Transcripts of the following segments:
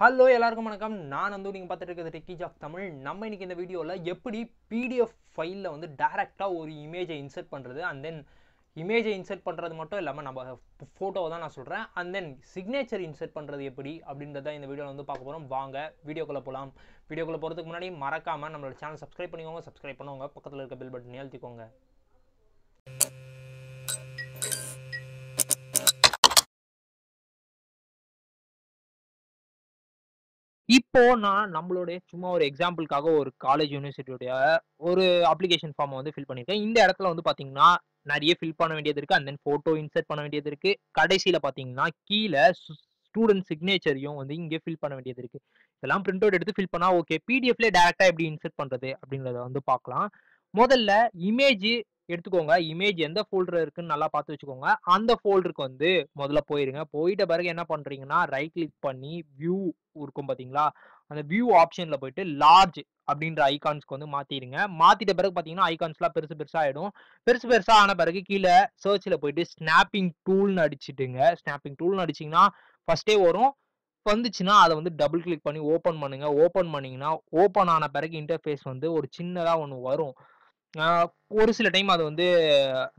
hello எல்லாருக்கும் வணக்கம் நான் வந்து நீங்கள் பார்த்துட்டு இருக்கிறது டெக்கி ஜாக் தமிழ் நம்ம இன்றைக்கி இந்த வீடியோவில் எப்படி பிடிஎஃப் ஃபைலில் வந்து டேரெக்டாக ஒரு இமேஜை இன்சர்ட் பண்ணுறது அண்ட் தென் இமேஜை இன்சர்ட் பண்ணுறது மட்டும் இல்லாமல் நம்ம ஃபோட்டோவை தான் நான் சொல்கிறேன் அண்ட் தென் சிக்னேச்சர் இன்சர்ட் பண்ணுறது எப்படி அப்படின்றத இந்த வீடியோவில் வந்து பார்க்க போகிறோம் வாங்க வீடியோக்குள்ளே போகலாம் வீடியோக்குள்ளே போகிறதுக்கு முன்னாடி மறக்காமல் நம்மளோட சேனல் சப்ஸ்கிரைப் பண்ணிக்கோங்க சப்ஸ்கிரைப் பண்ணுவோங்க பக்கத்தில் இருக்க பில் பட்டன் எழுத்திக்கோங்க இப்போ நான் நம்மளுடைய சும்மா ஒரு எக்ஸாம்பிளுக்காக ஒரு காலேஜ் யூனிவர்சிட்டியுடைய ஒரு அப்ளிகேஷன் ஃபார்மை வந்து ஃபில் பண்ணியிருக்கேன் இந்த இடத்துல வந்து பார்த்தீங்கன்னா நிறைய ஃபில் பண்ண வேண்டியது இருக்குது அண்ட் தென் ஃபோட்டோ இன்சர்ட் பண்ண வேண்டியது இருக்குது கடைசியில் பார்த்தீங்கன்னா கீழே ஸ்டூடெண்ட் சிக்னேச்சரையும் வந்து இங்கே ஃபில் பண்ண வேண்டியது இருக்குது இதெல்லாம் பிரிண்ட் அவுட் எடுத்து ஃபில் பண்ணால் ஓகே பிடிஎஃப்ல டேரெக்டாக எப்படி இன்சர்ட் பண்ணுறது அப்படிங்கிறத வந்து பார்க்கலாம் முதல்ல இமேஜ் எடுத்துக்கோங்க இமேஜ் எந்த ஃபோல்டர் இருக்குன்னு நல்லா பார்த்து வச்சுக்கோங்க அந்த ஃபோல்டருக்கு வந்து முதல்ல போயிருங்க போயிட்ட பிறகு என்ன பண்ணுறீங்கன்னா ரைட் கிளிக் பண்ணி வியூ இருக்கும் பார்த்தீங்களா அந்த வியூ ஆப்ஷனில் போயிட்டு லார்ஜ் அப்படின்ற ஐகான்ஸ்க்கு வந்து மாற்றிடுங்க மாற்றிட்ட பிறகு பார்த்தீங்கன்னா ஐகான்ஸ்லாம் பெருசு பெருசாக ஆகிடும் பெருசு பெருசாக ஆன பிறகு கீழே சர்ச்சில் போயிட்டு ஸ்னாப்பிங் டூல்னு அடிச்சுட்டுங்க ஸ்னாப்பிங் டூல்னு அடிச்சிங்கன்னா ஃபஸ்ட்டே வரும் வந்துச்சுன்னா அதை வந்து டபுள் கிளிக் பண்ணி ஓப்பன் பண்ணுங்கள் ஓப்பன் பண்ணிங்கன்னா ஓப்பன் ஆன பிறகு இன்டர்ஃபேஸ் வந்து ஒரு சின்னதாக ஒன்று வரும் ஒரு சில டைம் அது வந்து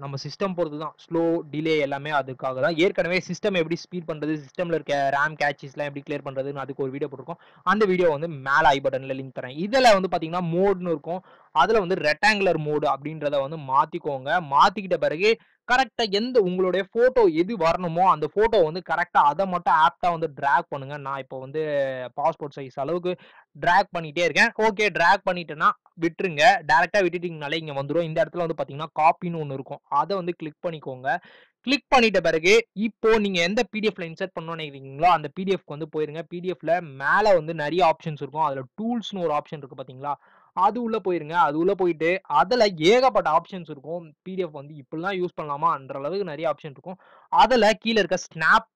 நம்ம சிஸ்டம் பொறுத்து தான் ஸ்லோ டிலே எல்லாமே அதுக்காக தான் ஏற்கனவே சிஸ்டம் எப்படி ஸ்பீட் பண்ணுறது சிஸ்டமில் இருக்க ரேம் கேட்சஸ்லாம் எப்படி கிளியர் பண்ணுறதுன்னு அதுக்கு ஒரு வீடியோ போட்டிருக்கோம் அந்த வீடியோ வந்து மேலே ஐ பட்டனில் லிங்க் தரேன் இதில் வந்து பார்த்தீங்கன்னா மோட்னு இருக்கும் அதில் வந்து ரெக்டாங்குலர் மோடு அப்படின்றத வந்து மாற்றிக்கோங்க மாற்றிக்கிட்ட பிறகு கரெக்டாக எந்த உங்களுடைய ஃபோட்டோ எது வரணுமோ அந்த ஃபோட்டோ வந்து கரெக்டாக அதை மட்டும் ஆப்டாக வந்து ட்ராக் பண்ணுங்கள் நான் இப்போ வந்து பாஸ்போர்ட் சைஸ் அளவுக்கு ட்ராக் பண்ணிகிட்டே இருக்கேன் ஓகே ட்ராக் பண்ணிட்டேன்னா விட்டுருங்க டேரெக்டாக விட்டுட்டிங்கனாலே இங்கே வந்துடும் இந்த இடத்துல வந்து பார்த்தீங்கன்னா காப்பின்னு ஒன்று இருக்கும் அதை வந்து கிளிக் பண்ணிக்கோங்க கிளிக் பண்ணிட்ட பிறகு இப்போ நீங்க எந்த பிடிஎஃப்ல இன்சர்ட் பண்ணணும்னு நினைக்கிறீங்களோ அந்த பிடிஎஃப்க்கு வந்து போயிருங்க பிடிஎஃப்ல மேலே வந்து நிறைய ஆப்ஷன்ஸ் இருக்கும் அதுல டூல்ஸ்னு ஒரு ஆப்ஷன் இருக்கு பாத்தீங்களா அது உள்ள போயிருங்க அது உள்ள போயிட்டு அதில் ஏகப்பட்ட ஆப்ஷன்ஸ் இருக்கும் பிடிஎஃப் வந்து இப்படிலாம் யூஸ் பண்ணலாமான்ற அளவுக்கு நிறைய ஆப்ஷன் இருக்கும் அதில் கீழே இருக்க ஸ்னாப்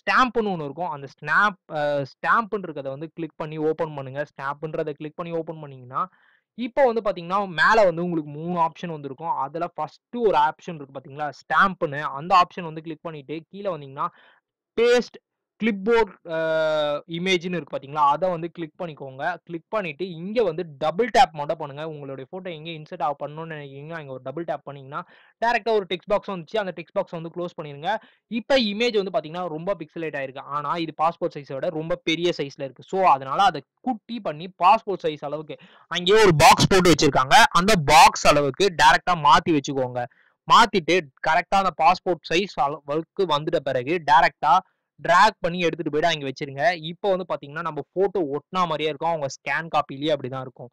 ஸ்டாம்ப்னு ஒன்று இருக்கும் அந்த ஸ்னாப் ஸ்டாம்ப்ன்றத வந்து கிளிக் பண்ணி ஓப்பன் பண்ணுங்க ஸ்டாம்ப்ன்றதை கிளிக் பண்ணி ஓப்பன் பண்ணிங்கன்னா இப்போ வந்து பார்த்தீங்கன்னா மேலே வந்து உங்களுக்கு மூணு ஆப்ஷன் வந்திருக்கும் அதில் ஃபஸ்ட்டு ஒரு ஆப்ஷன் இருக்குது பார்த்தீங்களா ஸ்டாம்ப்னு அந்த ஆப்ஷன் வந்து கிளிக் பண்ணிவிட்டு கீழே வந்தீங்கன்னா பேஸ்ட் கிளிப்போர்ட் போர்ட் இமேஜ்னு இருக்கு பார்த்தீங்களா அதை வந்து கிளிக் பண்ணிக்கோங்க கிளிக் பண்ணிட்டு இங்கே வந்து டபுள் டேப் மட்டும் பண்ணுங்க உங்களுடைய ஃபோட்டோ எங்கே இன்சர்ட் ஆக பண்ணணும்னு நினைக்கிறீங்க அங்கே ஒரு டபுள் டேப் பண்ணிங்கன்னா டேரெக்டாக ஒரு டெக்ஸ்ட் பாக்ஸ் வந்துச்சு அந்த டெக்ஸ்ட் பாக்ஸ் வந்து க்ளோஸ் பண்ணிடுங்க இப்போ இமேஜ் வந்து பார்த்தீங்கன்னா ரொம்ப பிக்சலேட் ஆயிருக்கு ஆனால் இது பாஸ்போர்ட் சைஸை விட ரொம்ப பெரிய சைஸில் இருக்குது ஸோ அதனால் அதை குட்டி பண்ணி பாஸ்போர்ட் சைஸ் அளவுக்கு அங்கேயே ஒரு பாக்ஸ் போட்டு வச்சுருக்காங்க அந்த பாக்ஸ் அளவுக்கு டேரெக்டாக மாற்றி வச்சுக்கோங்க மாற்றிட்டு கரெக்டாக அந்த பாஸ்போர்ட் சைஸ் அளவுக்கு வந்துட்ட பிறகு டேரெக்டாக ட்ராக் பண்ணி எடுத்துகிட்டு போய்ட்டு அங்கே வச்சிருங்க இப்போ வந்து பார்த்தீங்கன்னா நம்ம ஃபோட்டோ ஒட்டினா மாதிரியே இருக்கும் அவங்க ஸ்கேன் காப்பிலேயே அப்படி தான் இருக்கும்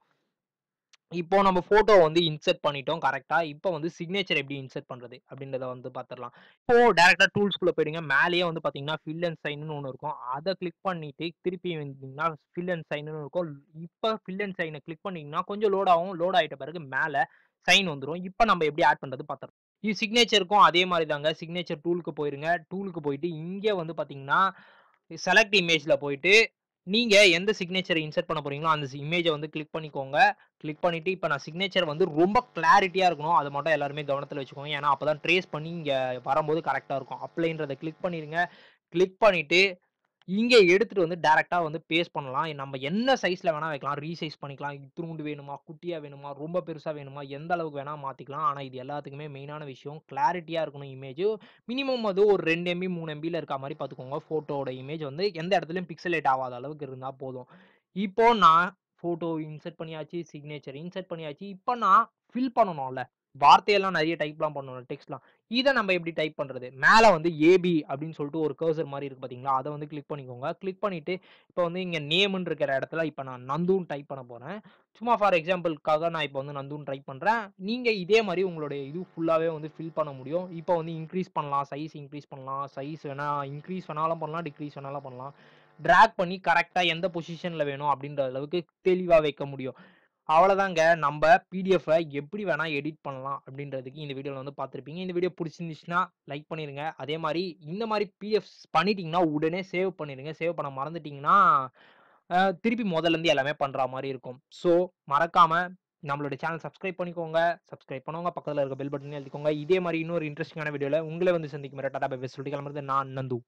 இப்போ நம்ம ஃபோட்டோ வந்து இன்செர்ட் பண்ணிட்டோம் கரெக்டாக இப்போ வந்து சிக்னேச்சர் எப்படி இன்செர்ட் பண்ணுறது அப்படின்றத வந்து பார்த்துடலாம் இப்போ டேரெக்டாக டூல்ஸ்குள்ளே போயிடுங்க மேலேயே வந்து பார்த்தீங்கன்னா ஃபில் அண்ட் சைன்னு ஒன்று இருக்கும் அதை கிளிக் பண்ணிவிட்டு திருப்பி வந்தீங்கன்னா ஃபில் அண்ட் சைன்னு இருக்கும் இப்போ ஃபில் அண்ட் சைனை கிளிக் பண்ணிங்கன்னா கொஞ்சம் லோட் ஆகும் லோட் ஆகிட்ட பிறகு மேலே சைன் வந்துடும் இப்போ நம்ம எப்படி ஆட் பண்ணுறது பார்த்துடலாம் இது சிக்னேச்சருக்கும் அதே மாதிரி தாங்க சிக்னேச்சர் டூலுக்கு போயிருங்க டூலுக்கு போயிட்டு இங்கே வந்து பார்த்தீங்கன்னா செலக்ட் இமேஜில் போயிட்டு நீங்கள் எந்த சிக்னேச்சரை இன்சர்ட் பண்ண போகிறீங்களோ அந்த இமேஜை வந்து கிளிக் பண்ணிக்கோங்க கிளிக் பண்ணிவிட்டு இப்போ நான் சிக்னேச்சர் வந்து ரொம்ப கிளாரிட்டியாக இருக்கணும் அதை மட்டும் எல்லாருமே கவனத்தில் வச்சுக்கோங்க ஏன்னா அப்போ தான் ட்ரேஸ் பண்ணி இங்கே வரும்போது கரெக்டாக இருக்கும் அப்ளைன்றதை கிளிக் பண்ணிடுங்க கிளிக் பண்ணிவிட்டு இங்கே எடுத்துட்டு வந்து டேரெக்டாக வந்து பேஸ்ட் பண்ணலாம் நம்ம என்ன சைஸில் வேணால் வைக்கலாம் ரீசைஸ் பண்ணிக்கலாம் இத்திருண்டு வேணுமா குட்டியாக வேணுமா ரொம்ப பெருசாக வேணுமா எந்த அளவுக்கு வேணால் மாற்றிக்கலாம் ஆனால் இது எல்லாத்துக்குமே மெயினான விஷயம் கிளாரிட்டியாக இருக்கணும் இமேஜ் மினிமம் அது ஒரு ரெண்டு எம்பி மூணு எம்பியில் இருக்க மாதிரி பார்த்துக்கோங்க ஃபோட்டோட இமேஜ் வந்து எந்த இடத்துலையும் பிக்சலேட் ஆகாத அளவுக்கு இருந்தால் போதும் இப்போ நான் ஃபோட்டோ இன்சர்ட் பண்ணியாச்சு சிக்னேச்சர் இன்சர்ட் பண்ணியாச்சு இப்போ நான் ஃபில் பண்ணணும்ல வார்த்தையெல்லாம் நிறைய டைப்லாம் பண்ணணும் டெக்ஸ்ட்லாம் இதை நம்ம எப்படி டைப் பண்ணுறது மேலே வந்து ஏபி அப்படின்னு சொல்லிட்டு ஒரு கர்சர் மாதிரி இருக்குது பார்த்தீங்களா அதை வந்து கிளிக் பண்ணிக்கோங்க கிளிக் பண்ணிவிட்டு இப்போ வந்து இங்கே நேம்னு இருக்கிற இடத்துல இப்போ நான் நந்துன்னு டைப் பண்ண போகிறேன் சும்மா ஃபார் எக்ஸாம்பிளுக்காக நான் இப்போ வந்து நந்துன்னு டைப் பண்ணுறேன் நீங்கள் இதே மாதிரி உங்களுடைய இது ஃபுல்லாகவே வந்து ஃபில் பண்ண முடியும் இப்போ வந்து இன்க்ரீஸ் பண்ணலாம் சைஸ் இன்க்ரீஸ் பண்ணலாம் சைஸ் வேணால் இன்க்ரீஸ் வேணாலும் பண்ணலாம் டிக்ரீஸ் வேணாலும் பண்ணலாம் ட்ராக் பண்ணி கரெக்டாக எந்த பொசிஷனில் வேணும் அப்படின்ற அளவுக்கு தெளிவாக வைக்க முடியும் அவ்வளோதாங்க நம்ம பிடிஎஃபை எப்படி வேணால் எடிட் பண்ணலாம் அப்படின்றதுக்கு இந்த வீடியோவில் வந்து பார்த்துருப்பீங்க இந்த வீடியோ பிடிச்சிருந்துச்சுன்னா லைக் பண்ணிடுங்க அதே மாதிரி இந்த மாதிரி பிடிஎஃப் பண்ணிட்டீங்கன்னா உடனே சேவ் பண்ணிடுங்க சேவ் பண்ண மறந்துட்டிங்கன்னா திருப்பி முதல்லேருந்து எல்லாமே பண்ணுற மாதிரி இருக்கும் ஸோ மறக்காமல் நம்மளோட சேனல் சப்ஸ்கிரைப் பண்ணிக்கோங்க சப்ஸ்கிரைப் பண்ணுவாங்க பக்கத்தில் இருக்க பெல் பட்டன் எழுதிக்கோங்க இதே மாதிரி இன்னொரு இன்ட்ரெஸ்டிங்கான வீடியோவில் உங்களை வந்து சந்திக்கும் டாடா பை சொல்லிட்டு கிளம்புறது நான் நந்து